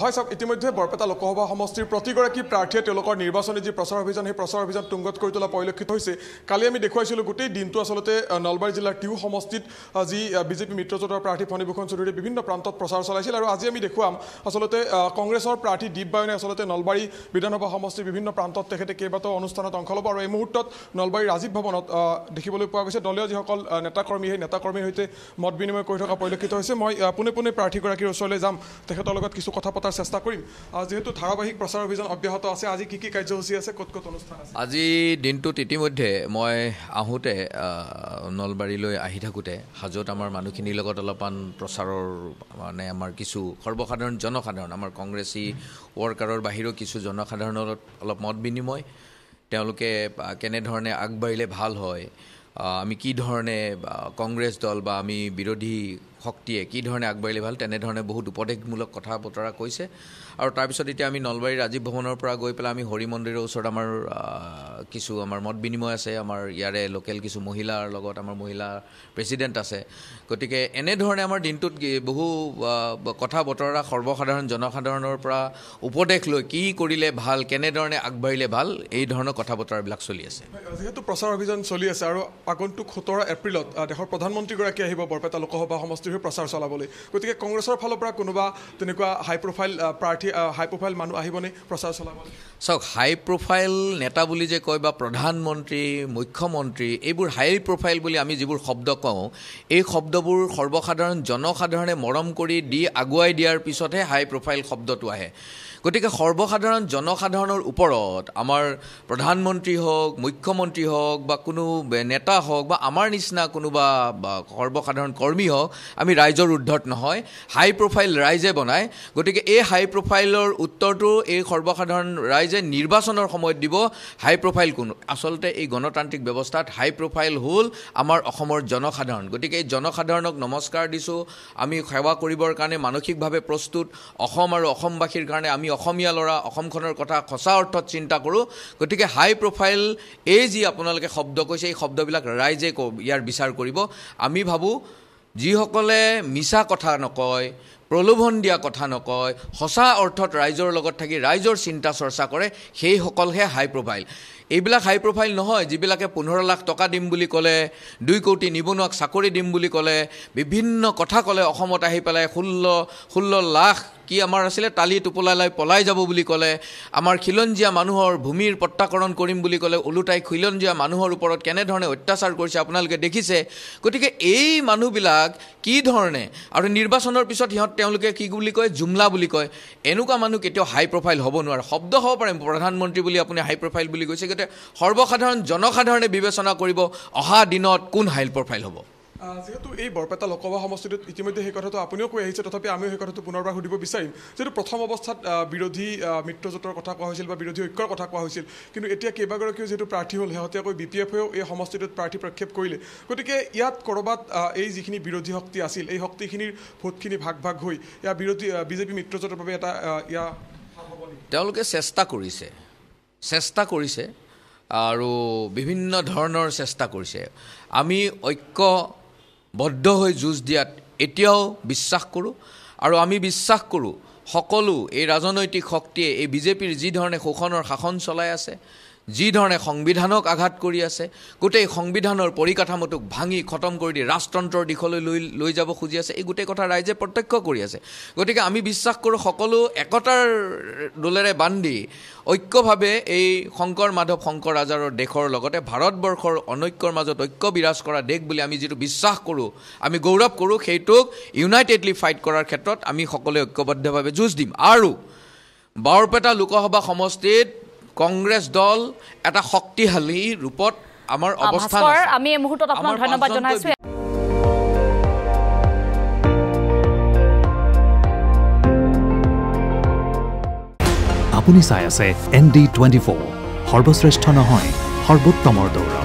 হয় চাওক ইতিমধ্যে বৰপেটা লোকসভা সমষ্টিৰ প্ৰতিগৰাকী প্ৰাৰ্থীয়ে তেওঁলোকৰ নিৰ্বাচনী যি প্ৰচাৰ অভিযান সেই প্ৰচাৰ অভিযান তুংগত কৰি তোলা পৰিলক্ষিত হৈছে কালি আমি দেখুৱাইছিলোঁ গোটেই দিনটো আচলতে নলবাৰী জিলাৰ টিউ সমষ্টিত যি বিজেপি মিত্ৰজোঁটৰ প্ৰাৰ্থী ফণীভূষণ চৌধুৰীয়ে বিভিন্ন প্ৰান্তত প্ৰচাৰ চলাইছিল আৰু আজি আমি দেখুৱাম আচলতে কংগ্ৰেছৰ প্ৰাৰ্থী দীপ বায়নে আচলতে নলবাৰী বিধানসভা সমষ্টিৰ বিভিন্ন প্ৰান্তত তেখেতে কেইবাটাও অনুষ্ঠানত অংশ ল'ব আৰু এই মুহূৰ্তত নলবাৰী ৰাজীৱ ভৱনত দেখিবলৈ পোৱা গৈছে দলীয় যিসকল নেতাকৰ্মী সেই নেতাকৰ্মীৰ সৈতে মত বিনিময় কৰি থকা পৰিলক্ষিত হৈছে মই পোনে পোনে প্ৰাৰ্থীগৰাকীৰ ওচৰলৈ যাম তেখেতৰ লগত কিছু কথা পতাৰ চেষ্টা কৰিম যিহেতু ধাৰাবাহিক প্ৰচাৰ অভিযান অব্যাহত আছে আজি কি কি কাৰ্যসূচী আছে ক'ত ক'ত অনুষ্ঠান আছে আজি দিনটোত ইতিমধ্যে মই আহোঁতে নলবাৰীলৈ আহি থাকোঁতে হাজত আমাৰ মানুহখিনিৰ লগত অলপমান প্ৰচাৰৰ মানে আমাৰ কিছু সৰ্বসাধাৰণ জনসাধাৰণ আমাৰ কংগ্ৰেছী ৱৰ্কাৰৰ বাহিৰেও কিছু জনসাধাৰণৰ অলপ মত বিনিময় তেওঁলোকে কেনেধৰণে আগবাঢ়িলে ভাল হয় আমি কি ধৰণে কংগ্ৰেছ দল বা আমি বিৰোধী শক্তিয়ে কি ধৰণে আগবাঢ়িলে ভাল তেনেধৰণে বহুত উপদেশমূলক কথা বতৰা কৈছে আৰু তাৰপিছত এতিয়া আমি নলবাৰীৰ ৰাজীৱ ভৱনৰ পৰা গৈ পেলাই আমি হৰি মন্দিৰৰ ওচৰত আমাৰ কিছু আমাৰ মত বিনিময় আছে আমাৰ ইয়াৰে লোকেল কিছু মহিলাৰ লগত আমাৰ মহিলা প্ৰেচিডেণ্ট আছে গতিকে এনেধৰণে আমাৰ দিনটোত বহু কথা বতৰা সৰ্বসাধাৰণ জনসাধাৰণৰ পৰা উপদেশ লৈ কি কৰিলে ভাল কেনেধৰণে আগবাঢ়িলে ভাল এই ধৰণৰ কথা বতৰাবিলাক চলি আছে যিহেতু প্ৰচাৰ অভিযান চলি আছে আৰু আগন্তুক সোতৰ এপ্ৰিলত দেশৰ প্ৰধানমন্ত্ৰীগৰাকী আহিব বৰপেটা লোকসভা সমষ্টিৰ বস্তুহে প্ৰচাৰ চলাবলৈ গতিকে কংগ্ৰেছৰ ফালৰ পৰা কোনোবা তেনেকুৱা হাই প্ৰফাইল প্ৰাৰ্থী হাই প্ৰফাইল মানুহ আহিবনে প্ৰচাৰ চলাবলৈ চাওক হাই প্ৰফাইল নেতা বুলি যে কয় বা প্ৰধানমন্ত্ৰী মুখ্যমন্ত্ৰী এইবোৰ হাই প্ৰফাইল বুলি আমি যিবোৰ শব্দ কওঁ এই শব্দবোৰ সৰ্বসাধাৰণ জনসাধাৰণে মৰম কৰি দি আগুৱাই দিয়াৰ পিছতহে হাই প্ৰফাইল শব্দটো আহে গতিকে সৰ্বসাধাৰণ জনসাধাৰণৰ ওপৰত আমাৰ প্ৰধানমন্ত্ৰী হওক মুখ্যমন্ত্ৰী হওক বা কোনো নেতা হওক বা আমাৰ নিচিনা কোনোবা সৰ্বসাধাৰণ কৰ্মী হওক আমি ৰাইজৰ উদ্ধত নহয় হাই প্ৰফাইল ৰাইজে বনায় গতিকে এই হাই প্ৰফাইলৰ উত্তৰটো এই সৰ্বসাধাৰণ ৰাইজে নিৰ্বাচনৰ সময়ত দিব হাই প্ৰফাইল কোনো আচলতে এই গণতান্ত্ৰিক ব্যৱস্থাত হাই প্ৰফাইল হ'ল আমাৰ অসমৰ জনসাধাৰণ গতিকে এই জনসাধাৰণক নমস্কাৰ দিছোঁ আমি সেৱা কৰিবৰ কাৰণে মানসিকভাৱে প্ৰস্তুত অসম আৰু অসমবাসীৰ কাৰণে আমি অসমীয়া ল'ৰা অসমখনৰ কথা সঁচা অৰ্থত চিন্তা কৰোঁ গতিকে হাই প্ৰফাইল এই যি আপোনালোকে শব্দ কৈছে এই শব্দবিলাক ৰাইজে ক ইয়াৰ বিচাৰ কৰিব আমি ভাবোঁ যিসকলে মিছা কথা নকয় প্ৰলোভন দিয়া কথা নকয় সঁচা অৰ্থত ৰাইজৰ লগত থাকি ৰাইজৰ চিন্তা চৰ্চা কৰে সেইসকলহে হাই প্ৰফাইল এইবিলাক হাই প্ৰফাইল নহয় যিবিলাকে পোন্ধৰ লাখ টকা দিম বুলি ক'লে দুই কোটি নিবনুৱাক চাকৰি দিম বুলি ক'লে বিভিন্ন কথা ক'লে অসমত আহি পেলাই ষোল্ল ষোল্ল লাখ কি আমাৰ আছিলে তালি টোপোলাই লৈ পলাই যাব বুলি ক'লে আমাৰ খিলঞ্জীয়া মানুহৰ ভূমিৰ প্ৰত্যাকৰণ কৰিম বুলি ক'লে ওলোটাই খিলঞ্জীয়া মানুহৰ ওপৰত কেনেধৰণে অত্যাচাৰ কৰিছে আপোনালোকে দেখিছে গতিকে এই মানুহবিলাক কি ধৰণে আৰু নিৰ্বাচনৰ পিছত সিহঁত তেওঁলোকে কি বুলি কয় জুমলা বুলি কয় এনেকুৱা মানুহ কেতিয়াও হাই প্ৰফাইল হ'ব নোৱাৰে শব্দ হ'ব পাৰে প্ৰধানমন্ত্ৰী বুলি আপুনি হাই প্ৰফাইল বুলি কৈছে গতিকে সৰ্বসাধাৰণ জনসাধাৰণে বিবেচনা কৰিব অহা দিনত কোন হাই প্ৰফাইল হ'ব যিহেতু এই বৰপেটা লোকসভা সমষ্টিটোত ইতিমধ্যে সেই কথাটো আপুনিও কৈ আহিছে তথাপি আমিও সেই কথাটো পুনৰবাৰ সুধিব বিচাৰিম যিহেতু প্ৰথম অৱস্থাত বিৰোধী মিত্ৰজোঁটৰ কথা কোৱা হৈছিল বা বিৰোধী ঐক্যৰ কথা কোৱা হৈছিল কিন্তু এতিয়া কেইবাগৰাকীও যিহেতু প্ৰাৰ্থী হ'ল শেহতীয়াকৈ বি পি এফেও এই সমষ্টিটোত প্ৰাৰ্থী প্ৰক্ষেপ কৰিলে গতিকে ইয়াত ক'ৰবাত এই যিখিনি বিৰোধী শক্তি আছিল এই শক্তিখিনিৰ ভোটখিনি ভাগ ভাগ হৈ ইয়াৰ বিৰোধী বিজেপি মিত্ৰজোঁটৰ বাবে এটা ইয়াৰ তেওঁলোকে চেষ্টা কৰিছে চেষ্টা কৰিছে আৰু বিভিন্ন ধৰণৰ চেষ্টা কৰিছে আমি ঐক্য বদ্ধ হৈ যুঁজ দিয়াত এতিয়াও বিশ্বাস কৰোঁ আৰু আমি বিশ্বাস কৰোঁ সকলো এই ৰাজনৈতিক শক্তিয়ে এই বিজেপিৰ যিধৰণে শোষণৰ শাসন চলাই আছে যি ধৰণে সংবিধানক আঘাত কৰি আছে গোটেই সংবিধানৰ পৰিকাঠামোটোক ভাঙি খতম কৰি দি ৰাজতন্ত্ৰৰ দিশলৈ লৈ লৈ যাব খুজি আছে এই গোটেই কথা ৰাইজে প্ৰত্যক্ষ কৰি আছে গতিকে আমি বিশ্বাস কৰোঁ সকলো একতাৰ দোলেৰে বান্ধি ঐক্যভাৱে এই শংকৰ মাধৱ শংকৰ ৰাজাৰৰ দেশৰ লগতে ভাৰতবৰ্ষৰ অনৈক্যৰ মাজত ঐক্য বিৰাজ কৰা দেশ বুলি আমি যিটো বিশ্বাস কৰোঁ আমি গৌৰৱ কৰোঁ সেইটোক ইউনাইটেডলি ফাইট কৰাৰ ক্ষেত্ৰত আমি সকলোৱে ঐক্যবদ্ধভাৱে যুঁজ দিম আৰু বৰপেটা লোকসভা সমষ্টিত কংগ্ৰেছ দল এটা শক্তিশালী ৰূপত আমাৰ অৱস্থা আমি এই মুহূৰ্তত আপোনাক ধন্যবাদ জনাইছো আপুনি চাই আছে এন ডি টুৱেণ্টি ফ'ৰ সৰ্বশ্ৰেষ্ঠ নহয় সৰ্বোত্তমৰ দৌৰ